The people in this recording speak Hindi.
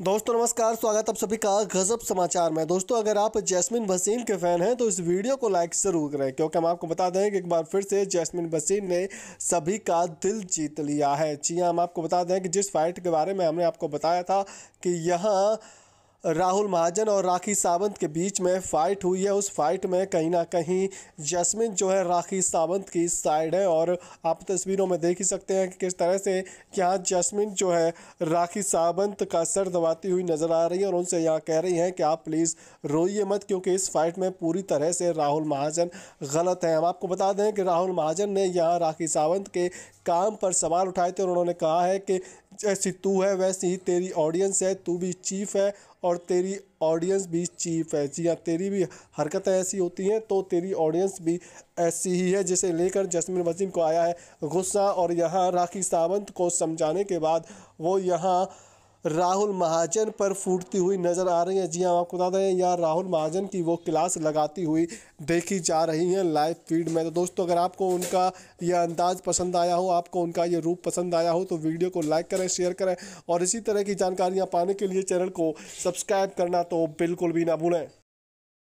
दोस्तों नमस्कार स्वागत आप सभी का गजब समाचार में दोस्तों अगर आप जैस्मिन भसीन के फैन हैं तो इस वीडियो को लाइक ज़रूर करें क्योंकि हम आपको बता दें कि एक बार फिर से जैस्मिन भसीन ने सभी का दिल जीत लिया है जी हाँ, हम आपको बता दें कि जिस फाइट के बारे में हमने आपको बताया था कि यहाँ राहुल महाजन और राखी सावंत के बीच में फाइट हुई है उस फाइट में कहीं ना कहीं जसमिन जो है राखी सावंत की साइड है और आप तस्वीरों में देख ही सकते हैं कि किस तरह से यहाँ जसमिन जो है राखी सावंत का सर दबाती हुई नज़र आ रही है और उनसे यहाँ कह रही हैं कि आप प्लीज़ रोइए मत क्योंकि इस फाइट में पूरी तरह से राहुल महाजन गलत हैं हम आपको बता दें कि राहुल महाजन ने यहाँ राखी सावंत के काम पर सवाल उठाए थे और उन्होंने कहा है कि जैसी तू है वैसी ही तेरी ऑडियंस है तू भी चीफ है और तेरी ऑडियंस भी चीफ है जी हाँ तेरी भी हरकतें ऐसी होती हैं तो तेरी ऑडियंस भी ऐसी ही है जिसे लेकर जसमिन वसीम को आया है गुस्सा और यहाँ राखी सावंत को समझाने के बाद वो यहाँ राहुल महाजन पर फूटती हुई नज़र आ रही हैं जी हाँ आपको बता दें यहाँ राहुल महाजन की वो क्लास लगाती हुई देखी जा रही हैं लाइव फीड में तो दोस्तों अगर आपको उनका यह अंदाज पसंद आया हो आपको उनका ये रूप पसंद आया हो तो वीडियो को लाइक करें शेयर करें और इसी तरह की जानकारियाँ पाने के लिए चैनल को सब्सक्राइब करना तो बिल्कुल भी ना भूलें